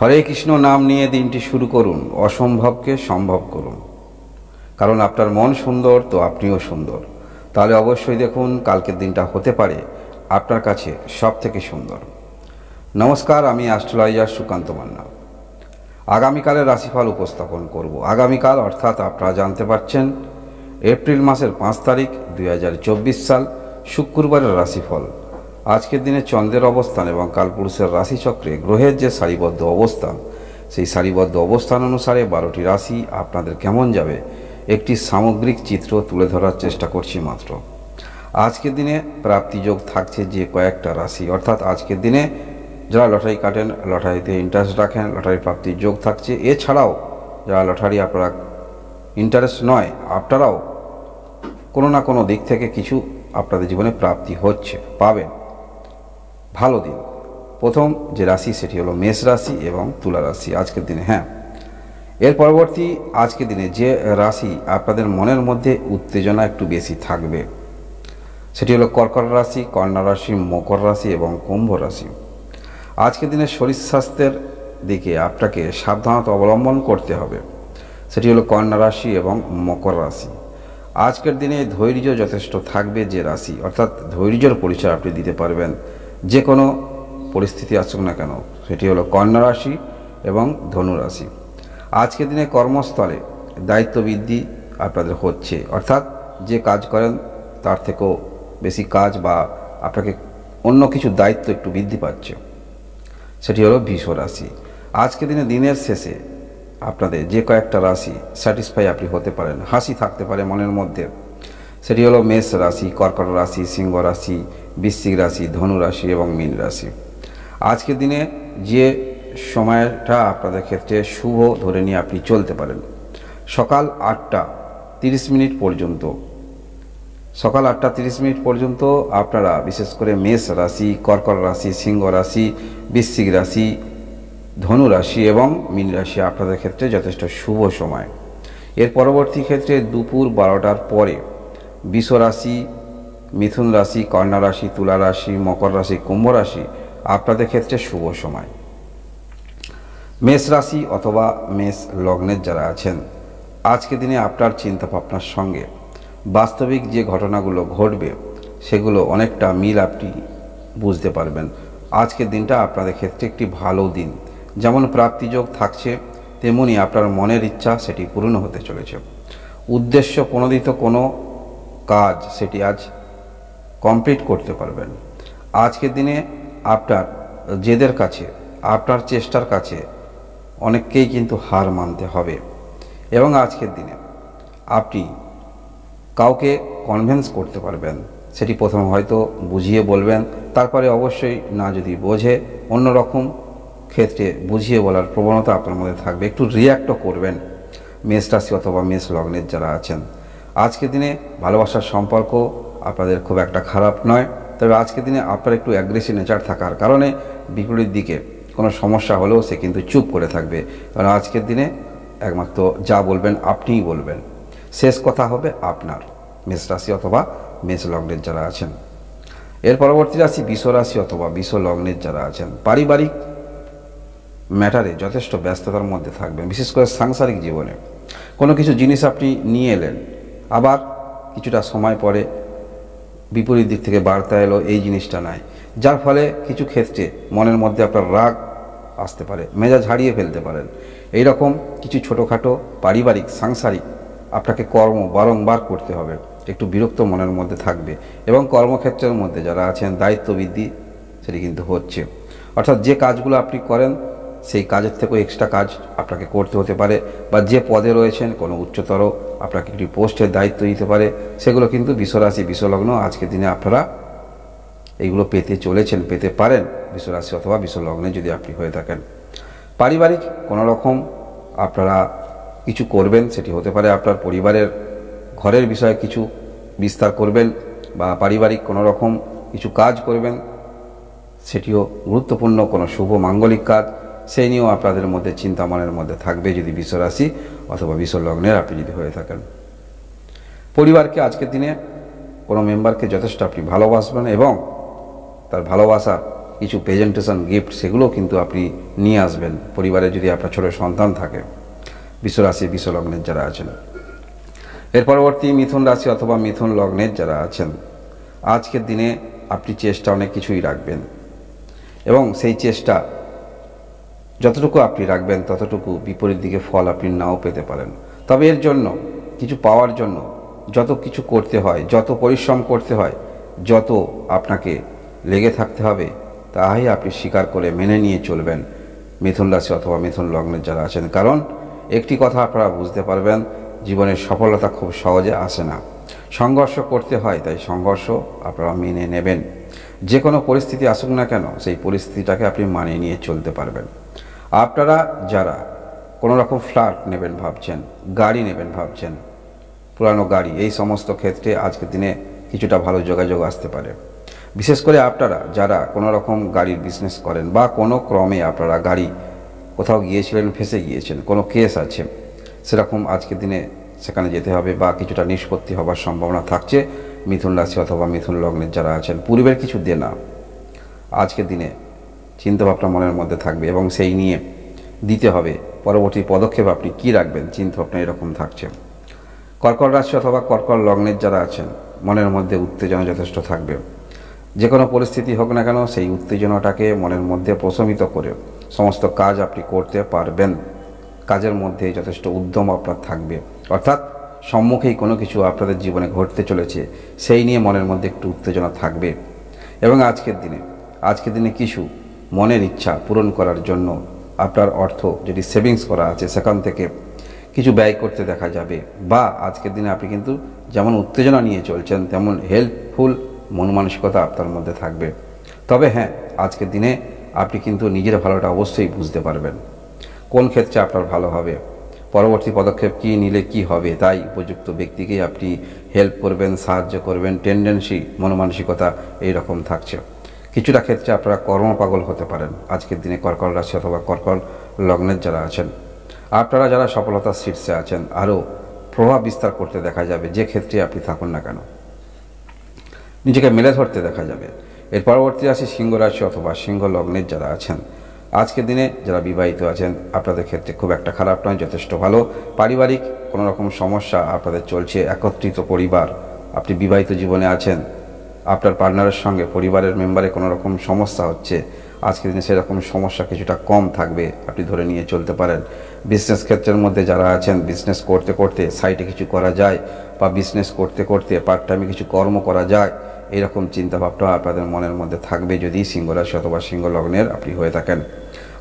হরে কৃষ্ণ নাম নিয়ে দিনটি শুরু করুন অসম্ভবকে সম্ভব করুন কারণ আপনার মন সুন্দর তো আপনিও সুন্দর তাহলে অবশ্যই দেখুন কালকের দিনটা হতে পারে আপনার কাছে সব থেকে সুন্দর নমস্কার আমি অ্যাস্ট্রোলাইজার সুকান্ত মান্না আগামীকালের রাশিফল উপস্থাপন করব আগামীকাল অর্থাৎ আপনারা জানতে পারছেন এপ্রিল মাসের পাঁচ তারিখ দুই সাল শুক্রবারের রাশিফল আজকের দিনে চন্দ্রের অবস্থান এবং কালপুরুষের রাশিচক্রে গ্রহের যে সারিবদ্ধ অবস্থান সেই সারিবদ্ধ অবস্থান অনুসারে বারোটি রাশি আপনাদের কেমন যাবে একটি সামগ্রিক চিত্র তুলে ধরার চেষ্টা করছি মাত্র আজকের দিনে প্রাপ্তিযোগ থাকছে যে কয়েকটা রাশি অর্থাৎ আজকের দিনে যারা লটারি কাটেন লটারিতে ইন্টারেস্ট রাখেন লটারি প্রাপ্তির যোগ থাকছে এছাড়াও যারা লটারি আপনারা ইন্টারেস্ট নয় আপনারাও কোনো না কোনো দিক থেকে কিছু আপনাদের জীবনে প্রাপ্তি হচ্ছে পাবেন ভালো দিন প্রথম যে রাশি সেটি হলো মেষ রাশি এবং তুলা রাশি আজকের দিনে হ্যাঁ এর পরবর্তী আজকের দিনে যে রাশি আপনাদের মনের মধ্যে উত্তেজনা একটু বেশি থাকবে সেটি হলো কর্কট রাশি কন্যা রাশি মকর রাশি এবং কুম্ভ রাশি আজকের দিনে শরীর স্বাস্থ্যের দিকে আপনাকে সাবধানতা অবলম্বন করতে হবে সেটি হলো কন্যা রাশি এবং মকর রাশি আজকের দিনে ধৈর্য যথেষ্ট থাকবে যে রাশি অর্থাৎ ধৈর্যর পরিচয় আপনি দিতে পারবেন যে কোনো পরিস্থিতি আসুক না কেন সেটি হলো কন্যা রাশি এবং ধনুরাশি আজকের দিনে কর্মস্থলে দায়িত্ব বৃদ্ধি আপনাদের হচ্ছে অর্থাৎ যে কাজ করেন তার থেকেও বেশি কাজ বা আপনাকে অন্য কিছু দায়িত্ব একটু বৃদ্ধি পাচ্ছে সেটি হলো বিষ রাশি আজকে দিনে দিনের শেষে আপনাদের যে কয়েকটা রাশি স্যাটিসফাই আপনি হতে পারেন হাসি থাকতে পারে মনের মধ্যে সেটি হলো মেষ রাশি কর্কট রাশি সিংহ রাশি বৃশ্চিক রাশি ধনু রাশি এবং মীন রাশি আজকের দিনে যে সময়টা আপনাদের ক্ষেত্রে শুভ ধরে নিয়ে আপনি চলতে পারেন সকাল আটটা তিরিশ মিনিট পর্যন্ত সকাল আটটা তিরিশ মিনিট পর্যন্ত আপনারা বিশেষ করে মেষ রাশি কর্কট রাশি সিংহ রাশি বৃশ্চিক রাশি ধনু রাশি এবং মীন রাশি আপনাদের ক্ষেত্রে যথেষ্ট শুভ সময় এর পরবর্তী ক্ষেত্রে দুপুর বারোটার পরে রাশি মিথুন রাশি কন্যা রাশি তুলা রাশি মকর রাশি কুম্ভ রাশি আপনাদের ক্ষেত্রে শুভ সময় মেষ রাশি অথবা মেষ লগ্নের যারা আছেন আজকে দিনে আপনার চিন্তা ভাবনার সঙ্গে বাস্তবিক যে ঘটনাগুলো ঘটবে সেগুলো অনেকটা মিল আপনি বুঝতে পারবেন আজকের দিনটা আপনাদের ক্ষেত্রে একটি ভালো দিন যেমন প্রাপ্তিযোগ থাকছে তেমনি আপনার মনের ইচ্ছা সেটি পূর্ণ হতে চলেছে উদ্দেশ্য প্রণোদিত কোনো কাজ সেটি আজ কমপ্লিট করতে পারবেন আজকের দিনে আপনার জেদের কাছে আপনার চেষ্টার কাছে অনেককেই কিন্তু হার মানতে হবে এবং আজকের দিনে আপনি কাউকে কনভেন্স করতে পারবেন সেটি প্রথমে হয়তো বুঝিয়ে বলবেন তারপরে অবশ্যই না যদি বোঝে অন্যরকম ক্ষেত্রে বুঝিয়ে বলার প্রবণতা আপনার মধ্যে থাকবে একটু রিয়্যাক্টও করবেন মেষ রাশি অথবা মেষ লগ্নের যারা আছেন আজকের দিনে ভালোবাসার সম্পর্ক আপনাদের খুব একটা খারাপ নয় তবে আজকের দিনে আপনার একটু অ্যাগ্রেসিভ নেচার থাকার কারণে বিপরীত দিকে কোনো সমস্যা হলেও সে কিন্তু চুপ করে থাকবে কারণ আজকের দিনে একমাত্র যা বলবেন আপনিই বলবেন শেষ কথা হবে আপনার মেষ রাশি অথবা মেষ লগ্নের যারা আছেন এর পরবর্তী রাশি রাশি অথবা বিশ্ব লগ্নের যারা আছেন পারিবারিক ম্যাটারে যথেষ্ট ব্যস্ততার মধ্যে থাকবেন বিশেষ করে সাংসারিক জীবনে কোনো কিছু জিনিস আপনি নিয়ে এলেন আবার কিছুটা সময় পরে বিপরীত দিক থেকে বার্তা এলো এই জিনিসটা নাই যার ফলে কিছু ক্ষেত্রে মনের মধ্যে আপনার রাগ আসতে পারে মেজাজ হারিয়ে ফেলতে পারেন এই রকম কিছু ছোটোখাটো পারিবারিক সাংসারিক আপনাকে কর্ম বারংবার করতে হবে একটু বিরক্ত মনের মধ্যে থাকবে এবং কর্মক্ষেত্রের মধ্যে যারা আছেন দায়িত্ব বৃদ্ধি সেটি কিন্তু হচ্ছে অর্থাৎ যে কাজগুলো আপনি করেন সেই কাজের থেকেও এক্সট্রা কাজ আপনাকে করতে হতে পারে বা যে পদে রয়েছেন কোনো উচ্চতর আপনাকে একটি পোস্টের দায়িত্ব দিতে পারে সেগুলো কিন্তু বিশ্বরাশি বিশ্বলগ্ন আজকের দিনে আপনারা এইগুলো পেতে চলেছেন পেতে পারেন বিশ্বরাশি অথবা বিশ্বলগ্নে যদি আপনি হয়ে থাকেন পারিবারিক কোনো রকম আপনারা কিছু করবেন সেটি হতে পারে আপনার পরিবারের ঘরের বিষয়ে কিছু বিস্তার করবেন বা পারিবারিক কোনো রকম কিছু কাজ করবেন সেটিও গুরুত্বপূর্ণ কোনো শুভ মাঙ্গলিক কাজ সেই নিয়েও আপনাদের মধ্যে চিন্তামানের মধ্যে থাকবে যদি বিশ্বরাশি অথবা বিশ্বলগ্নের আপনি যদি হয়ে থাকেন পরিবারকে আজকের দিনে কোনো মেম্বারকে যথেষ্ট আপনি ভালোবাসবেন এবং তার ভালোবাসা কিছু প্রেজেন্টেশন গিফট সেগুলো কিন্তু আপনি নিয়ে আসবেন পরিবারে যদি আপনার ছোটো সন্তান থাকে বিশ্বরাশি বিশ্বলগ্নের যারা আছেন এর পরবর্তী মিথুন রাশি অথবা মিথুন লগ্নের যারা আছেন আজকের দিনে আপনি চেষ্টা অনেক কিছুই রাখবেন এবং সেই চেষ্টা যতটুকু আপনি রাখবেন ততটুকু বিপরীত দিকে ফল আপনি নাও পেতে পারেন তবে এর জন্য কিছু পাওয়ার জন্য যত কিছু করতে হয় যত পরিশ্রম করতে হয় যত আপনাকে লেগে থাকতে হবে তাহাই আপনি স্বীকার করে মেনে নিয়ে চলবেন মিথুন রাশি অথবা মিথুন লগ্নের যারা আছেন কারণ একটি কথা আপনারা বুঝতে পারবেন জীবনের সফলতা খুব সহজে আসে না সংঘর্ষ করতে হয় তাই সংঘর্ষ আপনারা মেনে নেবেন যে কোনো পরিস্থিতি আসুক না কেন সেই পরিস্থিতিটাকে আপনি মানিয়ে নিয়ে চলতে পারবেন আপনারা যারা কোনো রকম ফ্ল্যাট নেবেন ভাবছেন গাড়ি নেবেন ভাবছেন পুরানো গাড়ি এই সমস্ত ক্ষেত্রে আজকের দিনে কিছুটা ভালো যোগাযোগ আসতে পারে বিশেষ করে আপনারা যারা কোনো রকম গাড়ির বিজনেস করেন বা কোনো ক্রমে আপনারা গাড়ি কোথাও গিয়েছিলেন ফেসে গিয়েছেন কোনো কেস আছে সেরকম আজকের দিনে সেখানে যেতে হবে বা কিছুটা নিষ্পত্তি হবার সম্ভাবনা থাকছে মিথুন রাশি অথবা মিথুন লগ্নের যারা আছেন পূর্বের কিছু দেনা আজকের দিনে চিন্তাভাবনা মনের মধ্যে থাকবে এবং সেই নিয়ে দিতে হবে পরবর্তী পদক্ষেপ আপনি কি রাখবেন চিন্তাভাবনা এরকম থাকছে কর্কট রাশি অথবা কর্কট লগ্নের যারা আছেন মনের মধ্যে উত্তেজনা যথেষ্ট থাকবে যে কোনো পরিস্থিতি হোক না কেন সেই উত্তেজনাটাকে মনের মধ্যে প্রশমিত করে সমস্ত কাজ আপনি করতে পারবেন কাজের মধ্যে যথেষ্ট উদ্যম আপনার থাকবে অর্থাৎ সম্মুখেই কোনো কিছু আপনাদের জীবনে ঘটতে চলেছে সেই নিয়ে মনের মধ্যে একটু উত্তেজনা থাকবে এবং আজকের দিনে আজকের দিনে কিছু মনের ইচ্ছা পূরণ করার জন্য আপনার অর্থ যেটি সেভিংস করা আছে সেখান থেকে কিছু ব্যয় করতে দেখা যাবে বা আজকের দিনে আপনি কিন্তু যেমন উত্তেজনা নিয়ে চলছেন তেমন হেল্পফুল মন মানসিকতা আপনার মধ্যে থাকবে তবে হ্যাঁ আজকের দিনে আপনি কিন্তু নিজের ভালোটা অবশ্যই বুঝতে পারবেন কোন ক্ষেত্রে আপনার ভালো হবে পরবর্তী পদক্ষেপ কি নিলে কি হবে তাই উপযুক্ত ব্যক্তিকে আপনি হেল্প করবেন সাহায্য করবেন টেন্ডেন্সি মনমানসিকতা এইরকম থাকছে কিছুটা ক্ষেত্রে আপনারা কর্মপাগল হতে পারেন আজকের দিনে কর্কল রাশি অথবা কর্কল লগ্নের যারা আছেন আপনারা যারা সফলতার শীর্ষে আছেন আরও প্রভাব বিস্তার করতে দেখা যাবে যে ক্ষেত্রে আপনি থাকুন না কেন নিজেকে মেলে ধরতে দেখা যাবে এর পরবর্তী রাশি সিংহ রাশি অথবা সিংহ লগ্নের যারা আছেন আজকের দিনে যারা বিবাহিত আছেন আপনাদের ক্ষেত্রে খুব একটা খারাপ নয় যথেষ্ট ভালো পারিবারিক কোনো রকম সমস্যা আপনাদের চলছে একত্রিত পরিবার আপনি বিবাহিত জীবনে আছেন আপনার পার্টনারের সঙ্গে পরিবারের মেম্বারে কোনো রকম সমস্যা হচ্ছে আজকের দিনে সেরকম সমস্যা কিছুটা কম থাকবে আপনি ধরে নিয়ে চলতে পারেন বিজনেস ক্ষেত্রের মধ্যে যারা আছেন বিজনেস করতে করতে সাইটে কিছু করা যায় বা বিজনেস করতে করতে পার্ট টাইমে কিছু কর্ম করা যায় এরকম চিন্তাভাবটা আপনাদের মনের মধ্যে থাকবে যদি সিংহরাশি অথবা সিংহ লগ্নের আপনি হয়ে থাকেন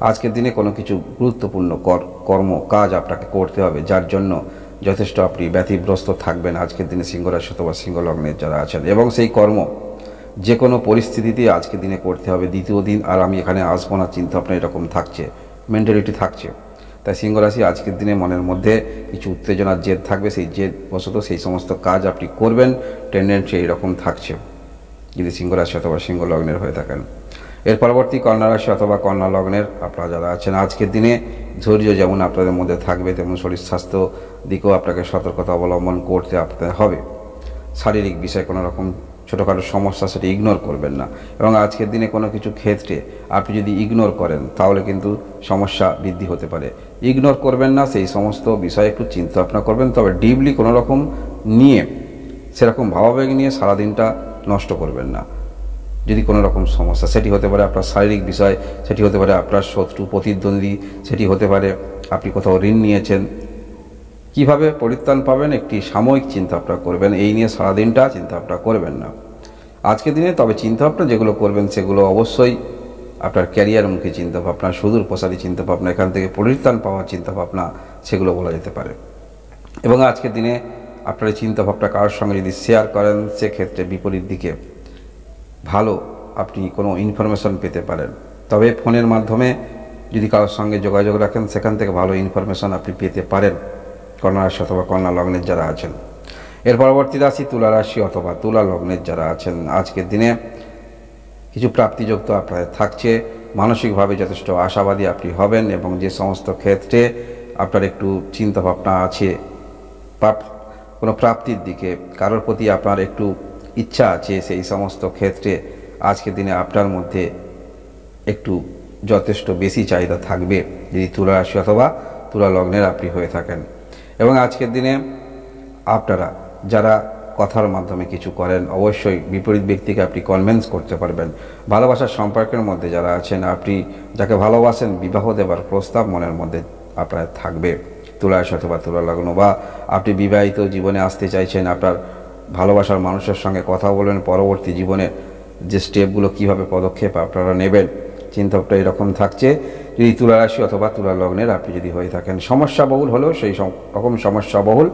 আজকের দিনে কোনো কিছু গুরুত্বপূর্ণ কর্ম কাজ আপনাকে করতে হবে যার জন্য যথেষ্ট আপনি ব্যতিগ্রস্ত থাকবেন আজকের দিনে সিংহরাশি বা সিংহলগ্নের যারা আছেন এবং সেই কর্ম যে কোনো পরিস্থিতিতে আজকের দিনে করতে হবে দ্বিতীয় দিন আর আমি এখানে আসবো না চিন্তা আপনার এরকম থাকছে মেন্টালিটি থাকছে তাই সিংহরাশি আজকের দিনে মনের মধ্যে কিছু উত্তেজনার জেদ থাকবে সেই জেদ বশত সেই সমস্ত কাজ আপনি করবেন টেন্ডেন্সি এইরকম থাকছে যদি সিংহরাশি অথবা সিংহলগ্নের হয়ে থাকেন এর পরবর্তী কন্যা রাশি অথবা কন্যা লগ্নের আপনারা যারা আছেন আজকের দিনে ধৈর্য যেমন আপনাদের মধ্যে থাকবে তেমন শরীর স্বাস্থ্য দিকেও আপনাকে সতর্কতা অবলম্বন করতে আপনার হবে শারীরিক বিষয়ে কোনো রকম ছোটোখাটো সমস্যা সেটি ইগনোর করবেন না এবং আজকের দিনে কোনো কিছু ক্ষেত্রে আপনি যদি ইগনোর করেন তাহলে কিন্তু সমস্যা বৃদ্ধি হতে পারে ইগনোর করবেন না সেই সমস্ত বিষয়ে একটু চিন্তা ভাবনা করবেন তবে ডিপলি কোনো রকম নিয়ে সেরকম ভাবাবেগ নিয়ে সারাদিনটা নষ্ট করবেন না যদি কোনো রকম সমস্যা সেটি হতে পারে আপনার শারীরিক বিষয় সেটি হতে পারে আপনার শত্রু প্রতিদ্বন্দ্বী সেটি হতে পারে আপনি কোথাও ঋণ নিয়েছেন কিভাবে পরিত্রাণ পাবেন একটি সাময়িক চিন্তা করবেন এই নিয়ে সারাদিনটা চিন্তা করবেন না আজকে দিনে তবে চিন্তা যেগুলো করবেন সেগুলো অবশ্যই আপনার ক্যারিয়ারমুখী চিন্তাভাবনা সুদূর প্রসারী চিন্তাভাবনা এখান থেকে পরিত্রাণ পাওয়ার চিন্তাভাবনা সেগুলো বলা যেতে পারে এবং আজকের দিনে আপনার এই চিন্তাভাবনা কারোর সঙ্গে যদি শেয়ার করেন সেক্ষেত্রে বিপরীত দিকে ভালো আপনি কোনো ইনফরমেশন পেতে পারেন তবে ফোনের মাধ্যমে যদি কারোর সঙ্গে যোগাযোগ রাখেন সেখান থেকে ভালো ইনফরমেশন আপনি পেতে পারেন কন্যা রাশি অথবা কন্যা লগ্নের যারা আছেন এর পরবর্তী রাশি তুলা রাশি অথবা তুলা লগ্নের যারা আছেন আজকের দিনে কিছু প্রাপ্তিযোগ তো আপনাদের থাকছে মানসিকভাবে যথেষ্ট আশাবাদী আপনি হবেন এবং যে সমস্ত ক্ষেত্রে আপনার একটু চিন্তাভাবনা আছে কোনো প্রাপ্তির দিকে কারোর প্রতি আপনার একটু ইচ্ছা আছে সেই সমস্ত ক্ষেত্রে আজকের দিনে আপনার মধ্যে একটু যথেষ্ট বেশি চাহিদা থাকবে যদি তুলা রাশি অথবা তুলা লগ্নের আপনি হয়ে থাকেন এবং আজকের দিনে আপনারা যারা কথার মাধ্যমে কিছু করেন অবশ্যই বিপরীত ব্যক্তিকে আপনি কনভেন্স করতে পারবেন ভালোবাসার সম্পর্কের মধ্যে যারা আছেন আপনি যাকে ভালোবাসেন বিবাহ দেবার প্রস্তাব মনের মধ্যে আপনার থাকবে তুলা অথবা তুলা লগ্ন বা আপনি বিবাহিত জীবনে আসতে চাইছেন আপনার ভালোবাসার মানুষের সঙ্গে কথা বলবেন পরবর্তী জীবনের যে স্টেপগুলো কিভাবে পদক্ষেপ আপনারা নেবেন চিন্তাটা এরকম থাকছে যদি তুলা রাশি অথবা তুলা লগ্নের আপনি যদি হয়ে থাকেন সমস্যা বহুল হলেও সেই রকম সমস্যা বহুল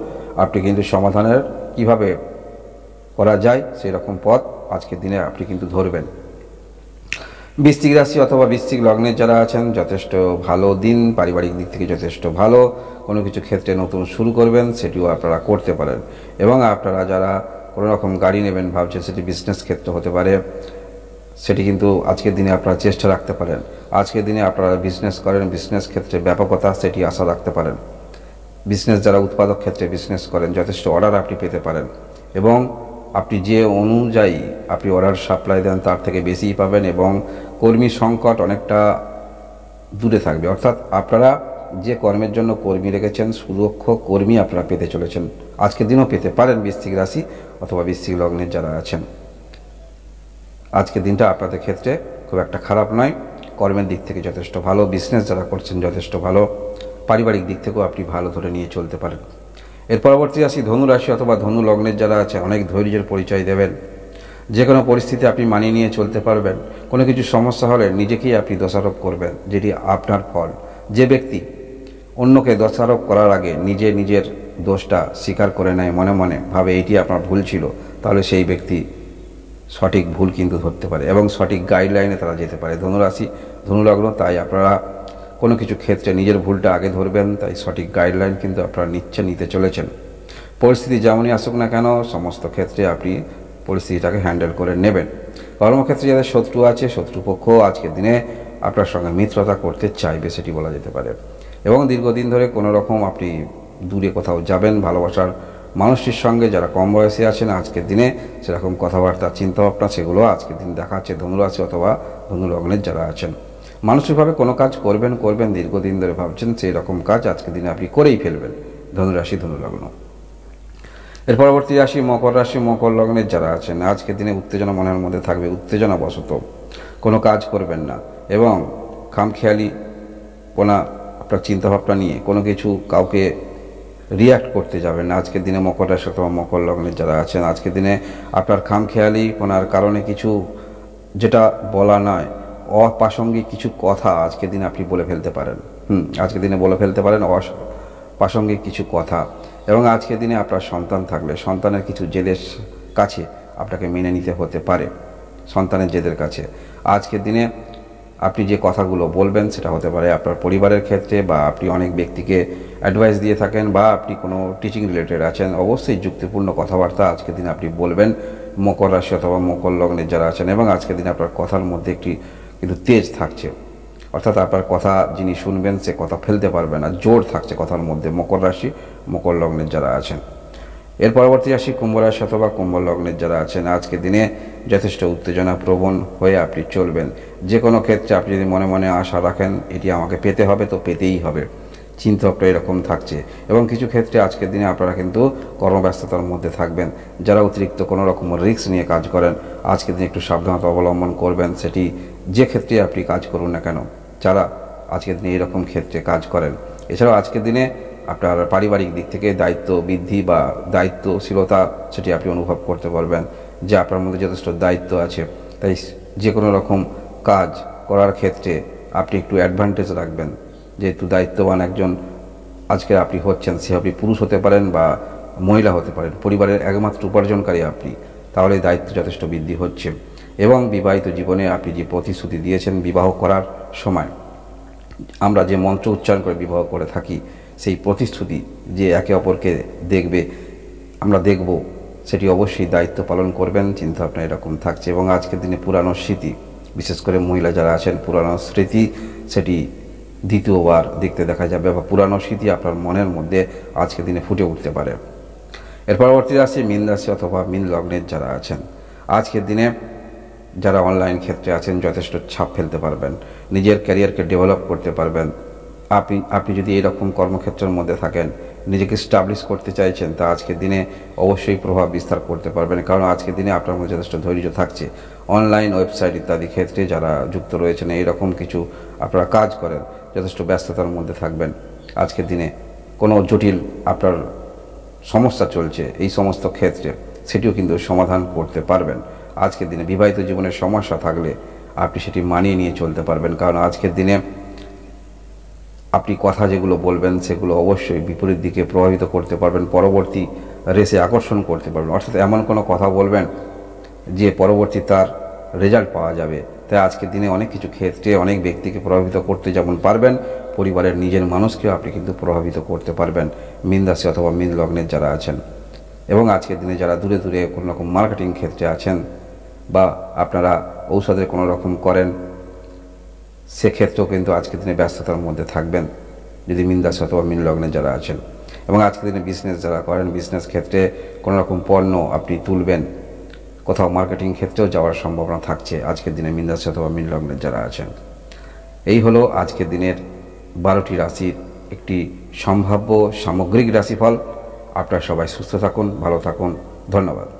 আপনি কিন্তু সমাধানের কিভাবে করা যায় সেই রকম পথ আজকের দিনে আপনি কিন্তু ধরবেন বৃষ্টিক রাশি অথবা বৃষ্টিক লগ্নের যারা আছেন যথেষ্ট ভালো দিন পারিবারিক দিক থেকে যথেষ্ট ভালো কোনো কিছু ক্ষেত্রে নতুন শুরু করবেন সেটিও আপনারা করতে পারেন এবং আপনারা যারা কোনো রকম গাড়ি নেবেন ভাবছে সেটি বিজনেস ক্ষেত্র হতে পারে সেটি কিন্তু আজকের দিনে আপনারা চেষ্টা রাখতে পারেন আজকের দিনে আপনারা বিজনেস করেন বিজনেস ক্ষেত্রে ব্যাপকতা সেটি আশা রাখতে পারেন বিজনেস যারা উৎপাদক ক্ষেত্রে বিজনেস করেন যথেষ্ট অর্ডার আপনি পেতে পারেন এবং আপনি যে অনুযায়ী আপনি অর্ডার সাপ্লাই দেন তার থেকে বেশি পাবেন এবং কর্মী সংকট অনেকটা দূরে থাকবে অর্থাৎ আপনারা যে কর্মের জন্য কর্মী রেখেছেন সুদক্ষ কর্মী আপনারা পেতে চলেছেন আজকের দিনও পেতে পারেন বৃশ্চিক রাশি অথবা বৃশ্চিক লগ্নের যারা আছেন আজকের দিনটা আপনাদের ক্ষেত্রে খুব একটা খারাপ নয় কর্মের দিক থেকে যথেষ্ট ভালো বিজনেস যারা করছেন যথেষ্ট ভালো পারিবারিক দিক থেকেও আপনি ভালো ধরে নিয়ে চলতে পারেন এর পরবর্তী আসি ধনুরাশি অথবা ধনু লগ্নের যারা আছে অনেক ধৈর্যের পরিচয় দেবেন যে কোনো পরিস্থিতি আপনি মানিয়ে নিয়ে চলতে পারবেন কোনো কিছু সমস্যা হলে নিজেকেই আপনি দোষারোপ করবেন যেটি আপনার ফল যে ব্যক্তি অন্যকে দোষারোপ করার আগে নিজে নিজের দোষটা স্বীকার করে নেয় মনে মনে ভাবে এটি আপনার ভুল ছিল তাহলে সেই ব্যক্তি সঠিক ভুল কিন্তু ধরতে পারে এবং সঠিক গাইডলাইনে তারা যেতে পারে ধনুরাশি ধনুলগ্ন তাই আপনারা কোনো কিছু ক্ষেত্রে নিজের ভুলটা আগে ধরবেন তাই সঠিক গাইডলাইন কিন্তু আপনারা নিচ্ছে নিতে চলেছেন পরিস্থিতি যেমনই আসুক না কেন সমস্ত ক্ষেত্রে আপনি পরিস্থিতিটাকে হ্যান্ডেল করে নেবেন কর্মক্ষেত্রে যাদের শত্রু আছে শত্রুপক্ষ আজকের দিনে আপনার সঙ্গে মিত্রতা করতে চাইবে সেটি বলা যেতে পারে এবং দীর্ঘদিন ধরে কোনো রকম আপনি দূরে কোথাও যাবেন ভালোবাসার মানুষটির সঙ্গে যারা কম বয়সে আছেন আজকের দিনে সেরকম কথাবার্তা চিন্তাভাবনা সেগুলো আজকের দিন দেখাচ্ছে ধনুরাশি অথবা ধনুলগ্নের যারা আছেন মানসিকভাবে কোনো কাজ করবেন করবেন দীর্ঘদিন ধরে ভাবছেন সেই রকম কাজ আজকে দিনে আপনি করেই ফেলবেন ধনুরাশি ধনুলগ্ন এর পরবর্তী রাশি মকর রাশি মকর লগ্নের যারা আছেন আজকের দিনে উত্তেজনা মনের মধ্যে থাকবে উত্তেজনা বশত কোনো কাজ করবেন না এবং খামখেয়ালি কোনা আপনার চিন্তাভাবনা নিয়ে কোনো কিছু কাউকে রিয়াক্ট করতে যাবেন না আজকের দিনে মকর রাশি অথবা মকর লগ্নের যারা আছেন আজকের দিনে আপনার খামখেয়ালি কোনার কারণে কিছু যেটা বলা নয় অপ্রাসঙ্গিক কিছু কথা আজকের দিনে আপনি বলে ফেলতে পারেন হুম আজকের দিনে বলে ফেলতে পারেন অপ্রাসঙ্গিক কিছু কথা এবং আজকের দিনে আপনার সন্তান থাকলে সন্তানের কিছু জেদের কাছে আপনাকে মেনে নিতে হতে পারে সন্তানের জেদের কাছে আজকের দিনে আপনি যে কথাগুলো বলবেন সেটা হতে পারে আপনার পরিবারের ক্ষেত্রে বা আপনি অনেক ব্যক্তিকে অ্যাডভাইস দিয়ে থাকেন বা আপনি কোনো টিচিং রিলেটেড আছেন অবশ্যই যুক্তিপূর্ণ কথাবার্তা আজকের দিনে আপনি বলবেন মকর রাশি অথবা মকর লগ্নের যারা আছেন এবং আজকের দিনে আপনার কথার মধ্যে একটি কিন্তু তেজ থাকছে অর্থাৎ আপনার কথা যিনি শুনবেন সে কথা ফেলতে পারবে না জোর থাকছে কথার মধ্যে মকর রাশি মকর লগ্নের যারা আছেন এর পরবর্তী রাশি কুম্ভ রাশি অথবা কুম্ভ লগ্নের যারা আছেন আজকে দিনে যথেষ্ট উত্তেজনা প্রবণ হয়ে আপনি চলবেন যে কোনো ক্ষেত্রে আপনি যদি মনে মনে আশা রাখেন এটি আমাকে পেতে হবে তো পেতেই হবে চিন্তকটা এরকম থাকছে এবং কিছু ক্ষেত্রে আজকের দিনে আপনারা কিন্তু কর্মব্যস্ততার মধ্যে থাকবেন যারা অতিরিক্ত কোনো রকম রিস্ক নিয়ে কাজ করেন আজকের দিনে একটু সাবধানতা অবলম্বন করবেন সেটি যে ক্ষেত্রে আপনি কাজ করুন না কেন যারা আজকের দিনে এরকম ক্ষেত্রে কাজ করেন এছাড়াও আজকের দিনে আপনার পারিবারিক দিক থেকে দায়িত্ব বৃদ্ধি বা দায়িত্বশীলতা সেটি আপনি অনুভব করতে পারবেন যে আপনার মধ্যে যথেষ্ট দায়িত্ব আছে তাই যে কোনো রকম কাজ করার ক্ষেত্রে আপনি একটু অ্যাডভান্টেজ রাখবেন যেহেতু দায়িত্ববান একজন আজকে আপনি হচ্ছেন সে আপনি পুরুষ হতে পারেন বা মহিলা হতে পারেন পরিবারের একমাত্র উপার্জনকারী আপনি তাহলে দায়িত্ব যথেষ্ট বৃদ্ধি হচ্ছে এবং বিবাহিত জীবনে আপনি যে প্রতিশ্রুতি দিয়েছেন বিবাহ করার সময় আমরা যে মন্ত্র উচ্চারণ করে বিবাহ করে থাকি সেই প্রতিশ্রুতি যে একে অপরকে দেখবে আমরা দেখব সেটি অবশ্যই দায়িত্ব পালন করবেন চিন্তা আপনার এরকম থাকছে এবং আজকের দিনে পুরানো স্মৃতি বিশেষ করে মহিলা যারা আছেন পুরানো স্মৃতি সেটি দ্বিতীয়বার দেখতে দেখা যাবে বা পুরানো স্মৃতি আপনার মনের মধ্যে আজকে দিনে ফুটে উঠতে পারে এর পরবর্তী রাশি মিন রাশি অথবা মিন লগ্নের যারা আছেন আজকের দিনে যারা অনলাইন ক্ষেত্রে আছেন যথেষ্ট ছাপ ফেলতে পারবেন নিজের ক্যারিয়ারকে ডেভেলপ করতে পারবেন আপনি আপনি যদি এরকম কর্মক্ষেত্রের মধ্যে থাকেন নিজেকে স্টাবলিশ করতে চাইছেন তা আজকের দিনে অবশ্যই প্রভাব বিস্তার করতে পারবেন কারণ আজকের দিনে আপনার মধ্যে যথেষ্ট ধৈর্য থাকছে অনলাইন ওয়েবসাইট ইত্যাদি ক্ষেত্রে যারা যুক্ত রয়েছেন এইরকম কিছু আপনারা কাজ করেন যথেষ্ট ব্যস্ততার মধ্যে থাকবেন আজকের দিনে কোনো জটিল আপনার সমস্যা চলছে এই সমস্ত ক্ষেত্রে সেটিও কিন্তু সমাধান করতে পারবেন আজকের দিনে বিবাহিত জীবনের সমস্যা থাকলে আপনি সেটি মানিয়ে নিয়ে চলতে পারবেন কারণ আজকের দিনে আপনি কথা যেগুলো বলবেন সেগুলো অবশ্যই বিপরীত দিকে প্রভাবিত করতে পারবেন পরবর্তী রেসে আকর্ষণ করতে পারবেন অর্থাৎ এমন কোনো কথা বলবেন যে পরবর্তী তার রেজাল্ট পাওয়া যাবে তাই আজকের দিনে অনেক কিছু ক্ষেত্রে অনেক ব্যক্তিকে প্রভাবিত করতে যেমন পারবেন পরিবারের নিজের মানুষকেও আপনি কিন্তু প্রভাবিত করতে পারবেন মিন অথবা মিন লগ্নের যারা আছেন এবং আজকের দিনে যারা দূরে দূরে কোনো রকম মার্কেটিং ক্ষেত্রে আছেন বা আপনারা ঔষধের কোনো রকম করেন সেক্ষেত্রেও কিন্তু আজকের দিনে ব্যস্ততার মধ্যে থাকবেন যদি মিন্দাস অথবা মিন লগ্নে যারা আছেন এবং আজকের দিনে বিজনেস যারা করেন বিজনেস ক্ষেত্রে কোনো রকম পণ্য আপনি তুলবেন কোথাও মার্কেটিং ক্ষেত্রেও যাওয়ার সম্ভাবনা থাকছে আজকের দিনে মিন্দাস অথবা মিন যারা আছেন এই হলো আজকের দিনের বারোটি রাশির একটি সম্ভাব্য সামগ্রিক রাশিফল আপনারা সবাই সুস্থ থাকুন ভালো থাকুন ধন্যবাদ